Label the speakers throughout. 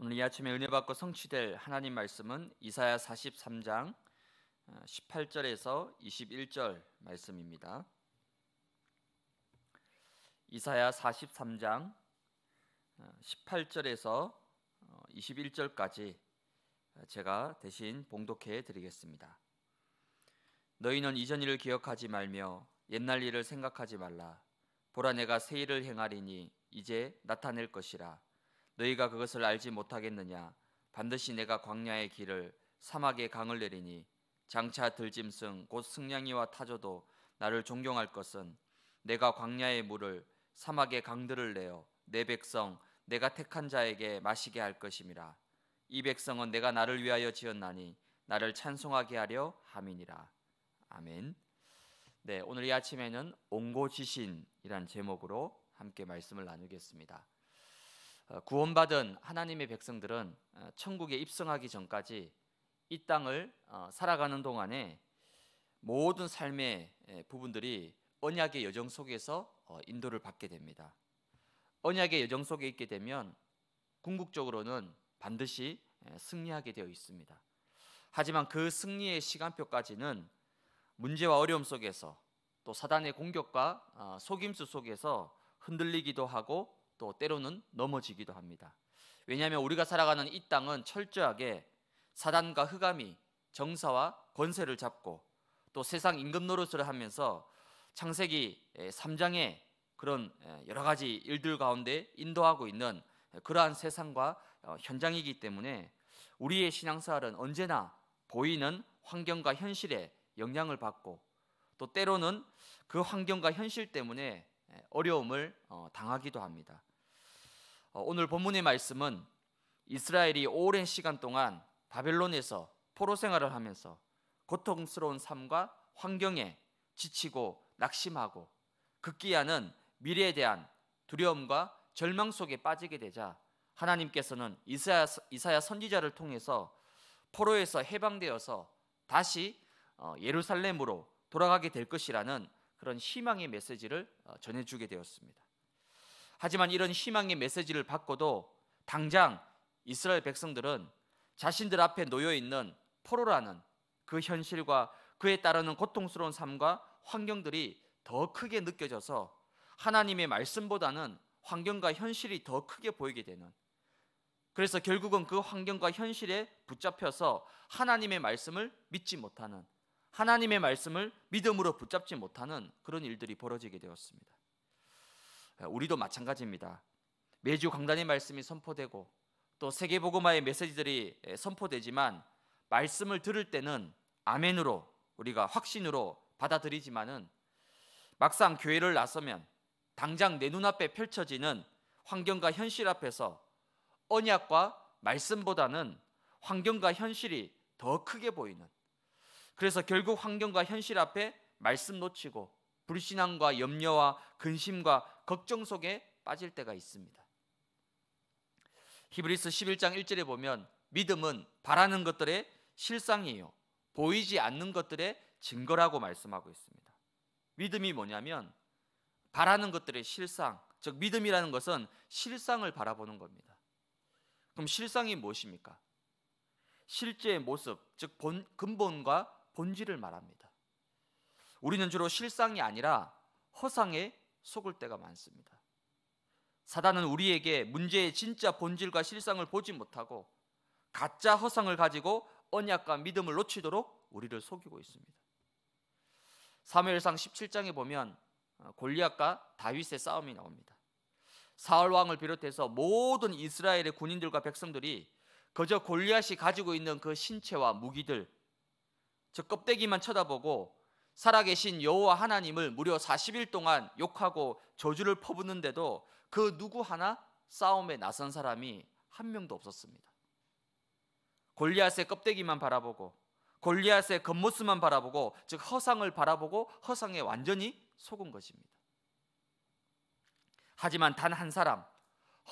Speaker 1: 오늘 이 아침에 은혜 받고 성취될 하나님 말씀은 이사야 43장 18절에서 21절 말씀입니다. 이사야 43장 18절에서 21절까지 제가 대신 봉독해 드리겠습니다. 너희는 이전 일을 기억하지 말며 옛날 일을 생각하지 말라. 보라 내가 새 일을 행하리니 이제 나타낼 것이라. 너희가 그것을 알지 못하겠느냐 반드시 내가 광야의 길을 사막의 강을 내리니 장차 들짐승 곧 승냥이와 타조도 나를 존경할 것은 내가 광야의 물을 사막의 강들을 내어 내 백성 내가 택한 자에게 마시게 할 것임이라 이 백성은 내가 나를 위하여 지었나니 나를 찬송하게 하려 함이니라 아멘. 네, 오늘 이 아침에는 옹고지신이란 제목으로 함께 말씀을 나누겠습니다. 어, 구원받은 하나님의 백성들은 어, 천국에 입성하기 전까지 이 땅을 어, 살아가는 동안에 모든 삶의 부분들이 언약의 여정 속에서 인도를 받게 됩니다. 언약의 여정 속에 있게 되면 궁극적으로는 반드시 승리하게 되어 있습니다. 하지만 그 승리의 시간표까지는 문제와 어려움 속에서 또 사단의 공격과 속임수 속에서 흔들리기도 하고 또 때로는 넘어지기도 합니다. 왜냐하면 우리가 살아가는 이 땅은 철저하게 사단과 흑암이 정사와 권세를 잡고 또 세상 임금 노릇을 하면서 창세기 3장의 그런 여러 가지 일들 가운데 인도하고 있는 그러한 세상과 어, 현장이기 때문에 우리의 신앙생활은 언제나 보이는 환경과 현실에 영향을 받고 또 때로는 그 환경과 현실 때문에 어려움을 어, 당하기도 합니다. 어, 오늘 본문의 말씀은 이스라엘이 오랜 시간 동안 바벨론에서 포로 생활을 하면서 고통스러운 삶과 환경에 지치고 낙심하고 극기야는 미래에 대한 두려움과 절망 속에 빠지게 되자 하나님께서는 이사야, 이사야 선지자를 통해서 포로에서 해방되어서 다시 어, 예루살렘으로 돌아가게 될 것이라는 그런 희망의 메시지를 어, 전해주게 되었습니다. 하지만 이런 희망의 메시지를 받고도 당장 이스라엘 백성들은 자신들 앞에 놓여 있는 포로라는 그 현실과 그에 따르는 고통스러운 삶과 환경들이 더 크게 느껴져서 하나님의 말씀보다는 환경과 현실이 더 크게 보이게 되는 그래서 결국은 그 환경과 현실에 붙잡혀서 하나님의 말씀을 믿지 못하는 하나님의 말씀을 믿음으로 붙잡지 못하는 그런 일들이 벌어지게 되었습니다. 아, 우리도 마찬가지입니다. 매주 강단의 말씀이 선포되고 또 세계복음화의 메시지들이 선포되지만 말씀을 들을 때는 아멘으로 우리가 확신으로 받아들이지만은 막상 교회를 나서면 당장 내 눈앞에 펼쳐지는 환경과 현실 앞에서 언약과 말씀보다는 환경과 현실이 더 크게 보이는 그래서 결국 환경과 현실 앞에 말씀 놓치고 불신앙과 염려와 근심과 걱정 속에 빠질 때가 있습니다. 히브리스 11장 1절에 보면 믿음은 바라는 것들의 실상이요 보이지 않는 것들의 증거라고 말씀하고 있습니다. 믿음이 뭐냐면 바라는 것들의 실상, 즉 믿음이라는 것은 실상을 바라보는 겁니다. 그럼 실상이 무엇입니까? 실제의 모습, 즉 본, 근본과 본질을 말합니다. 우리는 주로 실상이 아니라 허상에 속을 때가 많습니다. 사단은 우리에게 문제의 진짜 본질과 실상을 보지 못하고 가짜 허상을 가지고 언약과 믿음을 놓치도록 우리를 속이고 있습니다. 사무엘상 17장에 보면 어, 골리앗과 다윗의 싸움이 나옵니다. 사울 왕을 비롯해서 모든 이스라엘의 군인들과 백성들이 그저 골리앗이 가지고 있는 그 신체와 무기들 저 껍데기만 쳐다보고 살아계신 여호와 하나님을 무려 40일 동안 욕하고 저주를 퍼붓는데도 그 누구 하나 싸움에 나선 사람이 한 명도 없었습니다. 골리앗의 껍데기만 바라보고 골리앗의 겉모습만 바라보고 즉 허상을 바라보고 허상에 완전히 속은 것입니다. 하지만 단 한 사람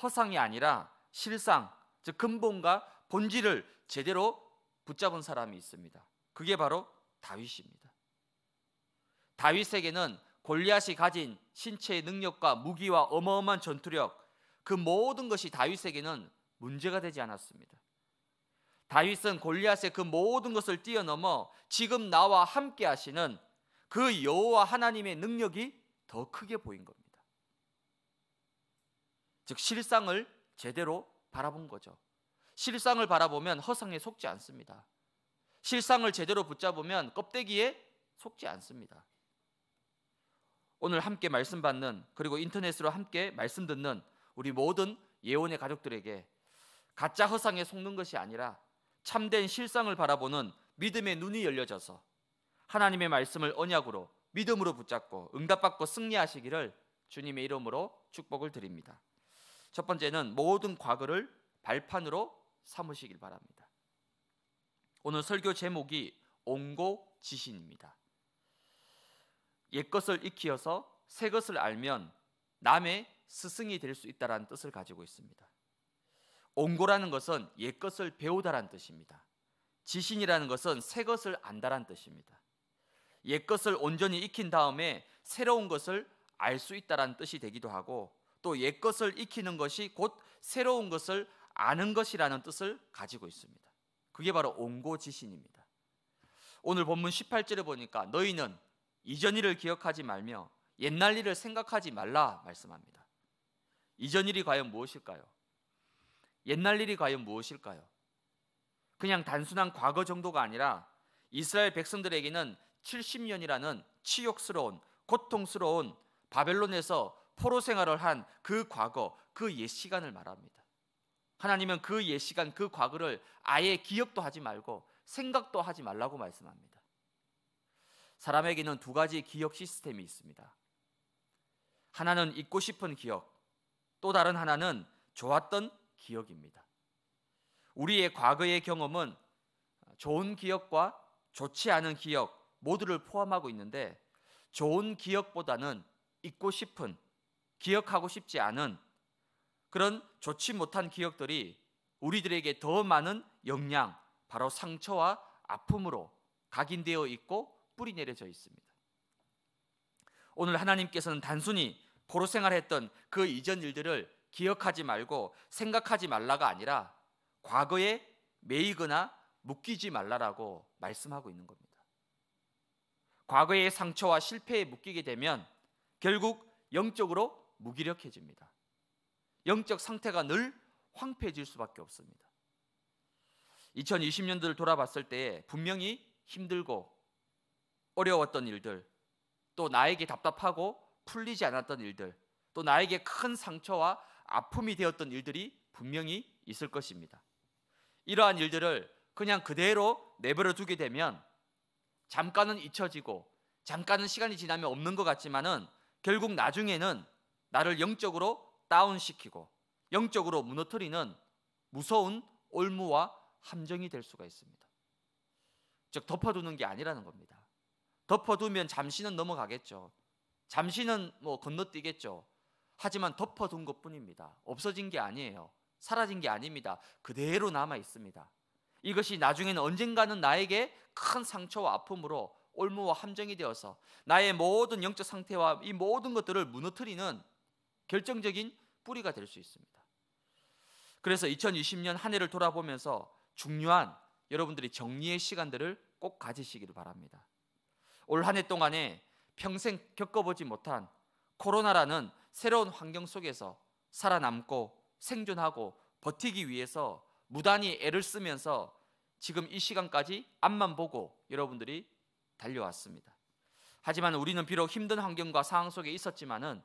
Speaker 1: 허상이 아니라 실상 즉 근본과 본질을 제대로 붙잡은 사람이 있습니다. 그게 바로 다윗입니다. 다윗에게는 골리앗이 가진 신체의 능력과 무기와 어마어마한 전투력 그 모든 것이 다윗에게는 문제가 되지 않았습니다. 다윗은 골리앗의 그 모든 것을 뛰어넘어 지금 나와 함께 하시는 그 여호와 하나님의 능력이 더 크게 보인 겁니다. 즉 실상을 제대로 바라본 거죠. 실상을 바라보면 허상에 속지 않습니다. 실상을 제대로 붙잡으면 껍데기에 속지 않습니다. 오늘 함께 말씀 받는 그리고 인터넷으로 함께 말씀 듣는 우리 모든 예언의 가족들에게 가짜 허상에 속는 것이 아니라 참된 실상을 바라보는 믿음의 눈이 열려져서 하나님의 말씀을 언약으로 믿음으로 붙잡고 응답받고 승리하시기를 주님의 이름으로 축복을 드립니다. 첫 번째는 모든 과거를 발판으로 삼으시길 바랍니다. 오늘 설교 제목이 온고 지신입니다. 옛것을 익히어서 새것을 알면 남의 스승이 될 수 있다라는 뜻을 가지고 있습니다. 옹고라는 것은 옛것을 배우다란 뜻입니다. 지신이라는 것은 새것을 안다란 뜻입니다. 옛것을 온전히 익힌 다음에 새로운 것을 알 수 있다란 뜻이 되기도 하고 또 옛것을 익히는 것이 곧 새로운 것을 아는 것이라는 뜻을 가지고 있습니다. 그게 바로 옹고지신입니다. 오늘 본문 18절에 보니까 너희는 이전 일을 기억하지 말며 옛날 일을 생각하지 말라 말씀합니다. 이전 일이 과연 무엇일까요? 옛날 일이 과연 무엇일까요? 그냥 단순한 과거 정도가 아니라 이스라엘 백성들에게는 70년이라는 치욕스러운 고통스러운 바벨론에서 포로 생활을 한 그 과거, 그 옛 시간을 말합니다. 하나님은 그 옛 시간, 그 과거를 아예 기억도 하지 말고 생각도 하지 말라고 말씀합니다. 사람에게는 두 가지 기억 시스템이 있습니다. 하나는 잊고 싶은 기억, 또 다른 하나는 좋았던 기억입니다. 우리의 과거의 경험은 좋은 기억과 좋지 않은 기억 모두를 포함하고 있는데 좋은 기억보다는 잊고 싶은, 기억하고 싶지 않은 그런 좋지 못한 기억들이 우리들에게 더 많은 영향, 바로 상처와 아픔으로 각인되어 있고 뿌리 내려져 있습니다. 오늘 하나님께서는 단순히 고로 생활했던 그 이전 일들을 기억하지 말고 생각하지 말라가 아니라 과거에 매이거나 묶이지 말라라고 말씀하고 있는 겁니다. 과거의 상처와 실패에 묶이게 되면 결국 영적으로 무기력해집니다. 영적 상태가 늘 황폐해질 수밖에 없습니다. 2020년도를 돌아봤을 때 분명히 힘들고 어려웠던 일들, 또 나에게 답답하고 풀리지 않았던 일들, 또 나에게 큰 상처와 아픔이 되었던 일들이 분명히 있을 것입니다. 이러한 일들을 그냥 그대로 내버려 두게 되면 잠깐은 잊혀지고 잠깐은 시간이 지나면 없는 것 같지만은 결국 나중에는 나를 영적으로 다운시키고 영적으로 무너뜨리는 무서운 올무와 함정이 될 수가 있습니다. 즉 덮어두는 게 아니라는 겁니다. 덮어두면 잠시는 넘어가겠죠. 잠시는 뭐 건너뛰겠죠. 하지만 덮어둔 것 뿐입니다. 없어진 게 아니에요. 사라진 게 아닙니다. 그대로 남아 있습니다. 이것이 나중에는 언젠가는 나에게 큰 상처와 아픔으로 올무와 함정이 되어서 나의 모든 영적 상태와 이 모든 것들을 무너뜨리는 결정적인 뿌리가 될 수 있습니다. 그래서 2020년 한 해를 돌아보면서 중요한 여러분들이 정리의 시간들을 꼭 가지시기를 바랍니다. 올한해 동안에 평생 겪어보지 못한 코로나라는 새로운 환경 속에서 살아남고 생존하고 버티기 위해서 무단히 애를 쓰면서 지금 이 시간까지 앞만 보고 여러분들이 달려왔습니다. 하지만 우리는 비록 힘든 환경과 상황 속에 있었지만은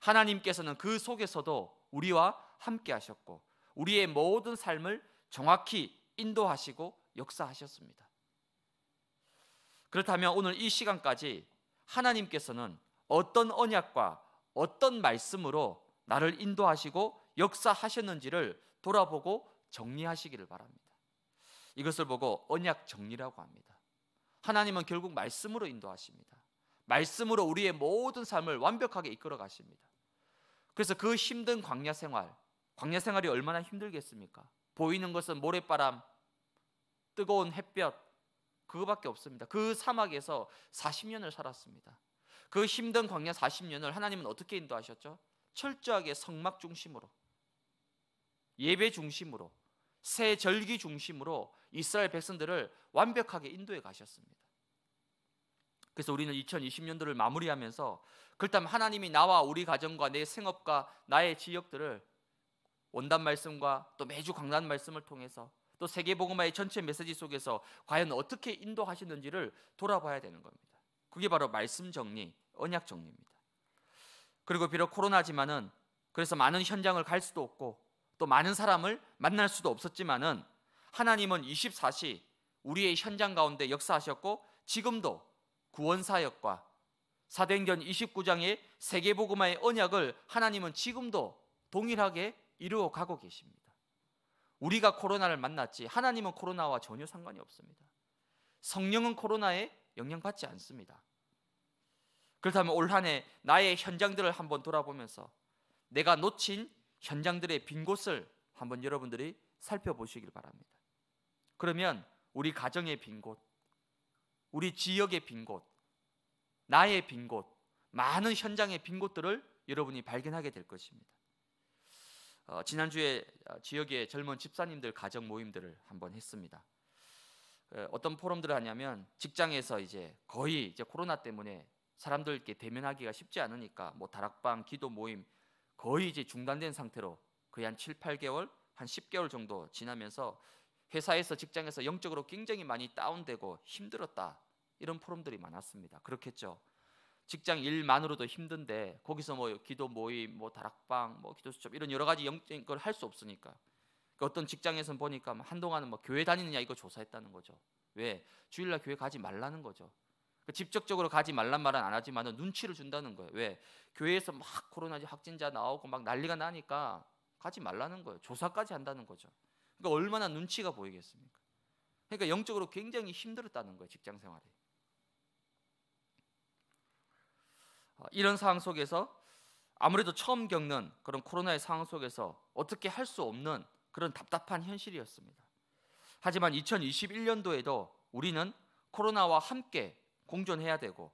Speaker 1: 하나님께서는 그 속에서도 우리와 함께 하셨고 우리의 모든 삶을 정확히 인도하시고 역사하셨습니다. 그렇다면 오늘 이 시간까지 하나님께서는 어떤 언약과 어떤 말씀으로 나를 인도하시고 역사하셨는지를 돌아보고 정리하시기를 바랍니다. 이것을 보고 언약 정리라고 합니다. 하나님은 결국 말씀으로 인도하십니다. 말씀으로 우리의 모든 삶을 완벽하게 이끌어 가십니다. 그래서 그 힘든 광야 생활, 광야 생활이 얼마나 힘들겠습니까? 보이는 것은 모래바람, 뜨거운 햇볕, 그거밖에 없습니다. 그 사막에서 40년을 살았습니다. 그 힘든 광야 40년을 하나님은 어떻게 인도하셨죠? 철저하게 성막 중심으로 예배 중심으로 새 절기 중심으로 이스라엘 백성들을 완벽하게 인도해 가셨습니다. 그래서 우리는 2020년도를 마무리하면서 그렇다면 하나님이 나와 우리 가정과 내 생업과 나의 지역들을 원단 말씀과 또 매주 강단 말씀을 통해서 또 세계복음화의 전체 메시지 속에서 과연 어떻게 인도하셨는지를 돌아봐야 되는 겁니다. 그게 바로 말씀 정리, 언약 정리입니다. 그리고 비록 코로나지만은 그래서 많은 현장을 갈 수도 없고 또 많은 사람을 만날 수도 없었지만은 하나님은 24시 우리의 현장 가운데 역사하셨고 지금도 구원 사역과 사도행전 29장의 세계복음화의 언약을 하나님은 지금도 동일하게 이루어 가고 계십니다. 우리가 코로나를 만났지 하나님은 코로나와 전혀 상관이 없습니다. 성령은 코로나에 영향받지 않습니다. 그렇다면 올 한해 나의 현장들을 한번 돌아보면서 내가 놓친 현장들의 빈 곳을 한번 여러분들이 살펴보시길 바랍니다. 그러면 우리 가정의 빈 곳, 우리 지역의 빈 곳, 나의 빈 곳, 많은 현장의 빈 곳들을 여러분이 발견하게 될 것입니다. 어, 지난주에 어, 지역의 젊은 집사님들 가정 모임들을 한번 했습니다. 그 어떤 포럼들을 하냐면 직장에서 이제 거의 이제 코로나 때문에 사람들 이 대면하기가 쉽지 않으니까 뭐 다락방 기도 모임 거의 이제 중단된 상태로 거의 한 7, 8개월 한 10개월 정도 지나면서 회사에서 직장에서 영적으로 굉장히 많이 다운되고 힘들었다 이런 포럼들이 많았습니다. 그렇겠죠. 직장 일만으로도 힘든데 거기서 뭐 기도 모임, 뭐 다락방, 뭐 기도 수첩 이런 여러 가지 영적인 걸 할 수 없으니까 그러니까 어떤 직장에서 보니까 한동안은 뭐 교회 다니느냐 이거 조사했다는 거죠. 왜 주일날 교회 가지 말라는 거죠. 그러니까 직접적으로 가지 말란 말은 안 하지만 눈치를 준다는 거예요. 왜 교회에서 막 코로나 확진자 나오고 막 난리가 나니까 가지 말라는 거예요. 조사까지 한다는 거죠. 그러니까 얼마나 눈치가 보이겠습니까? 그러니까 영적으로 굉장히 힘들었다는 거예요 직장 생활이. 아, 이런 상황 속에서 아무래도 처음 겪는 그런 코로나의 상황 속에서 어떻게 할 수 없는 그런 답답한 현실이었습니다. 하지만 2021년도에도 우리는 코로나와 함께 공존해야 되고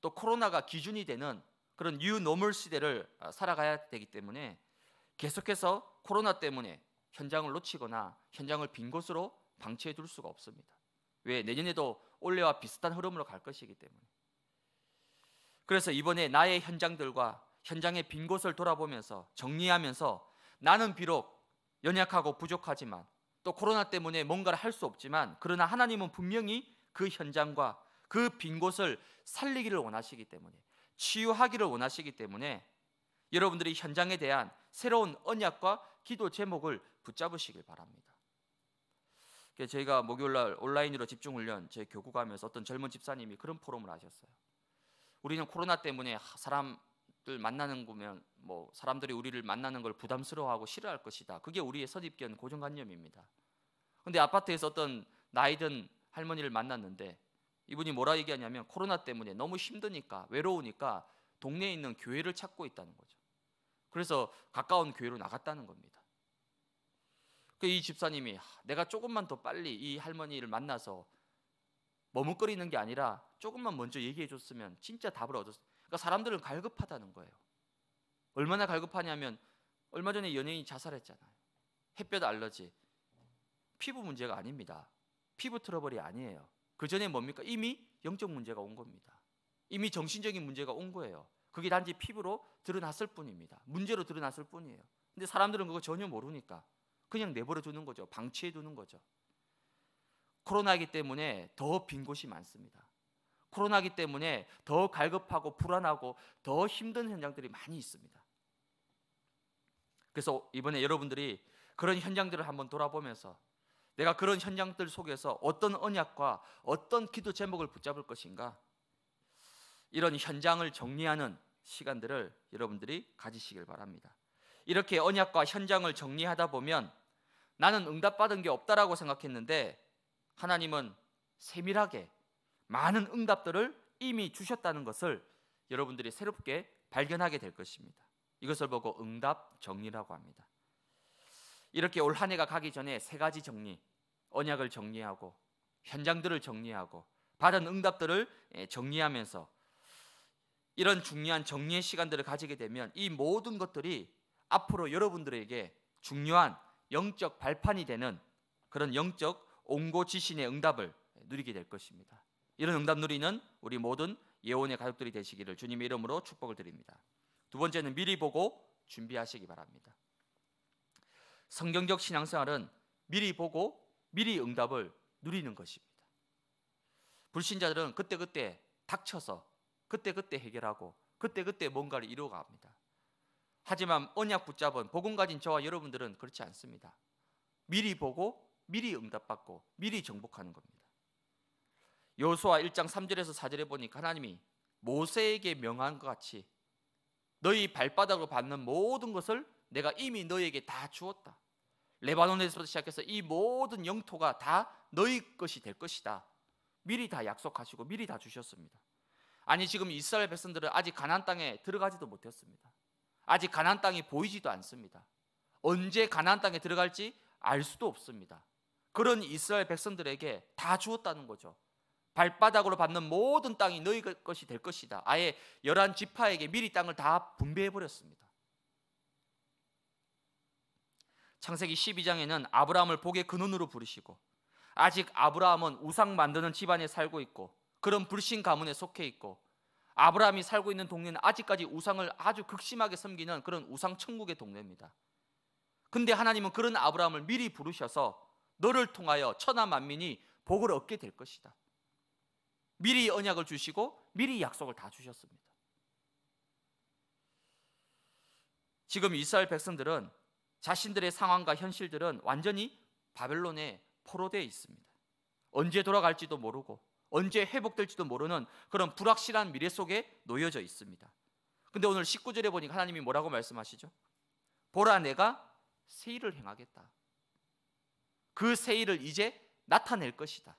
Speaker 1: 또 코로나가 기준이 되는 그런 뉴 노멀 시대를 아, 살아가야 되기 때문에 계속해서 코로나 때문에 현장을 놓치거나 현장을 빈 곳으로 방치해 둘 수가 없습니다. 왜 내년에도 올해와 비슷한 흐름으로 갈 것이기 때문에 그래서 이번에 나의 현장들과 현장의 빈 곳을 돌아보면서 정리하면서 나는 비록 연약하고 부족하지만 또 코로나 때문에 뭔가를 할 수 없지만 그러나 하나님은 분명히 그 현장과 그 빈 곳을 살리기를 원하시기 때문에 치유하기를 원하시기 때문에 여러분들이 현장에 대한 새로운 언약과 기도 제목을 붙잡으시길 바랍니다. 저희가 목요일 날 온라인으로 집중 훈련 제 교구 가면서 어떤 젊은 집사님이 그런 포럼을 하셨어요. 우리는 코로나 때문에 사람들 만나는 거면 뭐 사람들이 우리를 만나는 걸 부담스러워하고 싫어할 것이다. 그게 우리의 선입견 고정관념입니다. 근데 아파트에서 어떤 나이든 할머니를 만났는데 이분이 뭐라 얘기하냐면 코로나 때문에 너무 힘드니까 외로우니까 동네에 있는 교회를 찾고 있다는 거죠. 그래서 가까운 교회로 나갔다는 겁니다. 그 이 집사님이 내가 조금만 더 빨리 이 할머니를 만나서 머뭇거리는 게 아니라 조금만 먼저 얘기해 줬으면 진짜 답을 얻었어. 그러니까 사람들은 갈급하다는 거예요. 얼마나 갈급하냐면 얼마 전에 연예인이 자살했잖아요. 햇볕 알러지. 피부 문제가 아닙니다. 피부 트러블이 아니에요. 그 전에 뭡니까? 이미 영적 문제가 온 겁니다. 이미 정신적인 문제가 온 거예요. 그게 단지 피부로 드러났을 뿐입니다. 문제로 드러났을 뿐이에요. 근데 사람들은 그거 전혀 모르니까 그냥 내버려 두는 거죠. 방치해 두는 거죠. 코로나이기 때문에 더 빈 곳이 많습니다. 코로나기 때문에 더 갈급하고 불안하고 더 힘든 현장들이 많이 있습니다. 그래서 이번에 여러분들이 그런 현장들을 한번 돌아보면서 내가 그런 현장들 속에서 어떤 언약과 어떤 기도 제목을 붙잡을 것인가 이런 현장을 정리하는 시간들을 여러분들이 가지시길 바랍니다. 이렇게 언약과 현장을 정리하다 보면 나는 응답받은 게 없다라고 생각했는데 하나님은 세밀하게 많은 응답들을 이미 주셨다는 것을 여러분들이 새롭게 발견하게 될 것입니다. 이것을 보고 응답 정리라고 합니다. 이렇게 올 한 해가 가기 전에 세 가지 정리, 언약을 정리하고 현장들을 정리하고 받은 응답들을 예, 정리하면서 이런 중요한 정리의 시간들을 가지게 되면 이 모든 것들이 앞으로 여러분들에게 중요한 영적 발판이 되는 그런 영적 옹고 지신의 응답을 누리게 될 것입니다. 이런 응답 누리는 우리 모든 예원의 가족들이 되시기를 주님의 이름으로 축복을 드립니다. 두 번째는 미리 보고 준비하시기 바랍니다. 성경적 신앙생활은 미리 보고 미리 응답을 누리는 것입니다. 불신자들은 그때그때 닥쳐서 그때그때 해결하고 그때그때 뭔가를 이루어갑니다. 하지만 언약 붙잡은 복음 가진 저와 여러분들은 그렇지 않습니다. 미리 보고 미리 응답받고 미리 정복하는 겁니다. 여호수아 1장 3절에서 4절에 보니까 하나님이 모세에게 명한 것 같이 너희 발바닥으로 받는 모든 것을 내가 이미 너희에게 다 주었다. 레바논에서부터 시작해서 이 모든 영토가 다 너희 것이 될 것이다. 미리 다 약속하시고 미리 다 주셨습니다. 아니 지금 이스라엘 백성들은 아직 가난 땅에 들어가지도 못했습니다. 아직 가난 땅이 보이지도 않습니다. 언제 가난 땅에 들어갈지 알 수도 없습니다. 그런 이스라엘 백성들에게 다 주었다는 거죠. 발바닥으로 받는 모든 땅이 너희 것이 될 것이다. 아예 열한 지파에게 미리 땅을 다 분배해 버렸습니다. 창세기 12장에는 아브라함을 복의 근원으로 부르시고 아직 아브라함은 우상 만드는 집안에 살고 있고 그런 불신 가문에 속해 있고 아브라함이 살고 있는 동네는 아직까지 우상을 아주 극심하게 섬기는 그런 우상 천국의 동네입니다. 근데 하나님은 그런 아브라함을 미리 부르셔서 너를 통하여 천하 만민이 복을 얻게 될 것이다. 미리 언약을 주시고 미리 약속을 다 주셨습니다. 지금 이스라엘 백성들은 자신들의 상황과 현실들은 완전히 바벨론에 포로되어 있습니다. 언제 돌아갈지도 모르고 언제 회복될지도 모르는 그런 불확실한 미래 속에 놓여져 있습니다. 근데 오늘 19절에 보니까 하나님이 뭐라고 말씀하시죠? 보라 내가 세일을 행하겠다. 그 세일을 이제 나타낼 것이다.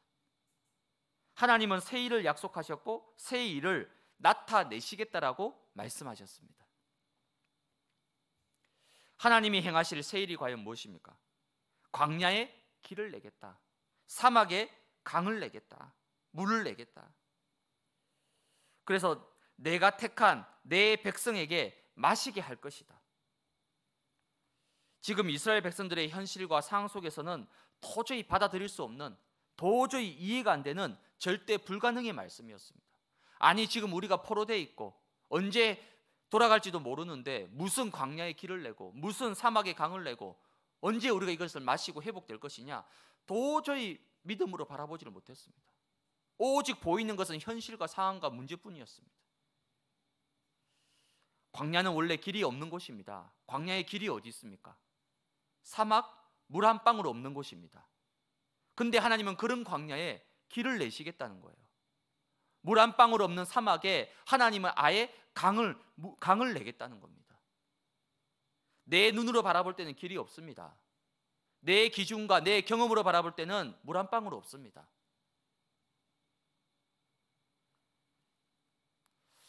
Speaker 1: 하나님은 새 일을 약속하셨고 새 일을 나타내시겠다라고 말씀하셨습니다. 하나님이 행하실 새 일이 과연 무엇입니까? 광야에 길을 내겠다. 사막에 강을 내겠다. 물을 내겠다. 그래서 내가 택한 내 백성에게 마시게 할 것이다. 지금 이스라엘 백성들의 현실과 상황 속에서는 도저히 받아들일 수 없는 도저히 이해가 안 되는 절대 불가능의 말씀이었습니다. 아니 지금 우리가 포로돼 있고 언제 돌아갈지도 모르는데 무슨 광야의 길을 내고 무슨 사막의 강을 내고 언제 우리가 이것을 마시고 회복될 것이냐 도저히 믿음으로 바라보지를 못했습니다. 오직 보이는 것은 현실과 상황과 문제뿐이었습니다. 광야는 원래 길이 없는 곳입니다. 광야의 길이 어디 있습니까? 사막 물 한 방울 없는 곳입니다. 근데 하나님은 그런 광야에 길을 내시겠다는 거예요. 물 한 방울 없는 사막에 하나님은 아예 강을 강을 내겠다는 겁니다. 내 눈으로 바라볼 때는 길이 없습니다. 내 기준과 내 경험으로 바라볼 때는 물 한 방울 없습니다.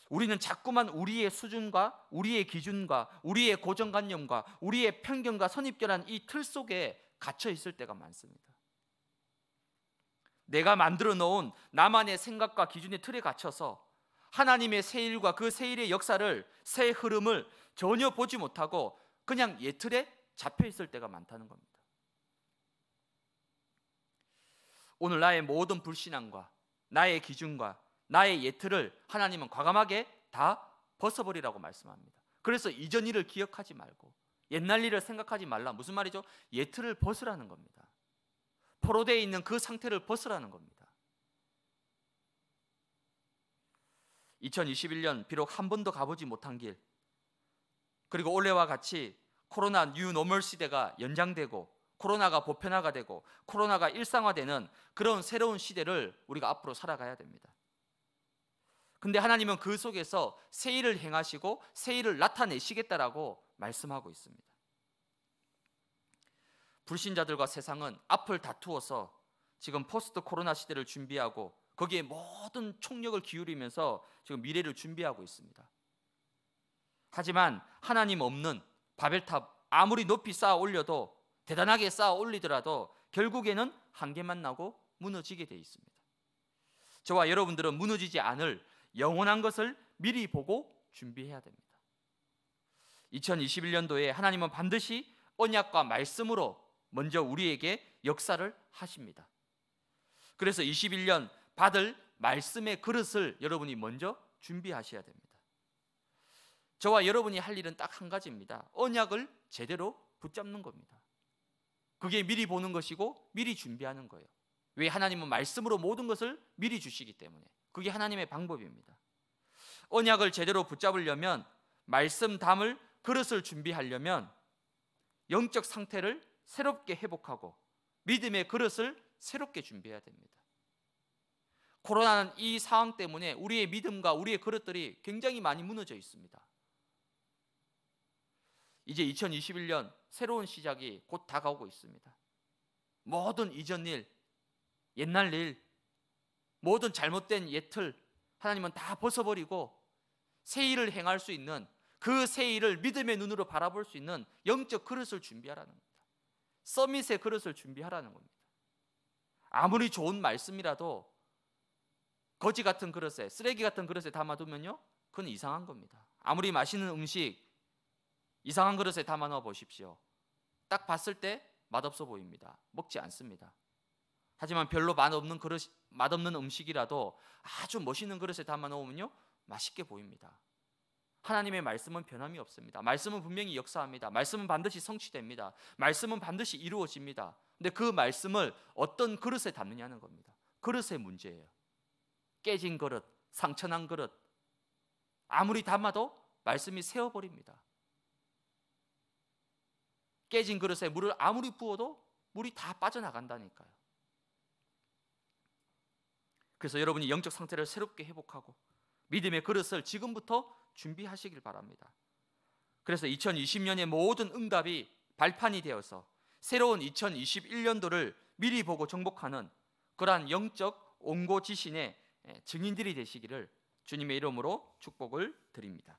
Speaker 1: 우리는 자꾸만 우리의 수준과 우리의 기준과 우리의 고정관념과 우리의 편견과 선입견한 이 틀 속에 갇혀 있을 때가 많습니다. 내가 만들어 놓은 나만의 생각과 기준의 틀에 갇혀서 하나님의 새 일과 그 새 일의 역사를 새 흐름을 전혀 보지 못하고 그냥 예틀에 잡혀 있을 때가 많다는 겁니다. 오늘 나의 모든 불신앙과 나의 기준과 나의 예틀을 하나님은 과감하게 다 벗어버리라고 말씀합니다. 그래서 이전 일을 기억하지 말고 옛날 일을 생각하지 말라. 무슨 말이죠? 예틀을 벗으라는 겁니다. 포로되어 있는 그 상태를 벗으라는 겁니다. 2021년 비록 한 번도 가보지 못한 길 그리고 올해와 같이 코로나 뉴노멀 시대가 연장되고 코로나가 보편화가 되고 코로나가 일상화되는 그런 새로운 시대를 우리가 앞으로 살아가야 됩니다. 근데 하나님은 그 속에서 새 일을 행하시고 새 일을 나타내시겠다라고 말씀하고 있습니다. 불신자들과 세상은 앞을 다투어서 지금 포스트 코로나 시대를 준비하고 거기에 모든 총력을 기울이면서 지금 미래를 준비하고 있습니다. 하지만 하나님 없는 바벨탑 아무리 높이 쌓아 올려도 대단하게 쌓아 올리더라도 결국에는 한계만 나고 무너지게 돼 있습니다. 저와 여러분들은 무너지지 않을 영원한 것을 미리 보고 준비해야 됩니다. 2021년도에 하나님은 반드시 언약과 말씀으로 먼저 우리에게 역사를 하십니다. 그래서 21년 받을 말씀의 그릇을 여러분이 먼저 준비하셔야 됩니다. 저와 여러분이 할 일은 딱 한 가지입니다. 언약을 제대로 붙잡는 겁니다. 그게 미리 보는 것이고 미리 준비하는 거예요. 왜 하나님은 말씀으로 모든 것을 미리 주시기 때문에 그게 하나님의 방법입니다. 언약을 제대로 붙잡으려면 말씀 담을 그릇을 준비하려면 영적 상태를 새롭게 회복하고 믿음의 그릇을 새롭게 준비해야 됩니다. 코로나는 이 상황 때문에 우리의 믿음과 우리의 그릇들이 굉장히 많이 무너져 있습니다. 이제 2021년 새로운 시작이 곧 다가오고 있습니다. 모든 이전 일, 옛날 일, 모든 잘못된 예틀 하나님은 다 벗어버리고 새 일을 행할 수 있는 그 새 일을 믿음의 눈으로 바라볼 수 있는 영적 그릇을 준비하라는 거 서밋의 그릇을 준비하라는 겁니다. 아무리 좋은 말씀이라도 거지 같은 그릇에 쓰레기 같은 그릇에 담아두면요, 그건 이상한 겁니다. 아무리 맛있는 음식 이상한 그릇에 담아 놓어 보십시오. 딱 봤을 때 맛없어 보입니다. 먹지 않습니다. 하지만 별로 맛없는 그릇, 맛없는 음식이라도 아주 멋있는 그릇에 담아 놓으면요 맛있게 보입니다. 하나님의 말씀은 변함이 없습니다. 말씀은 분명히 역사합니다. 말씀은 반드시 성취됩니다. 말씀은 반드시 이루어집니다. 근데 그 말씀을 어떤 그릇에 담느냐는 겁니다. 그릇의 문제예요. 깨진 그릇, 상처난 그릇 아무리 담아도 말씀이 새어버립니다. 깨진 그릇에 물을 아무리 부어도 물이 다 빠져나간다니까요. 그래서 여러분이 영적 상태를 새롭게 회복하고 믿음의 그릇을 지금부터 준비하시길 바랍니다. 그래서 2020년의 모든 응답이 발판이 되어서 새로운 2021년도를 미리 보고 정복하는 그러한 영적 온고 지신의 예, 증인들이 되시기를 주님의 이름으로 축복을 드립니다.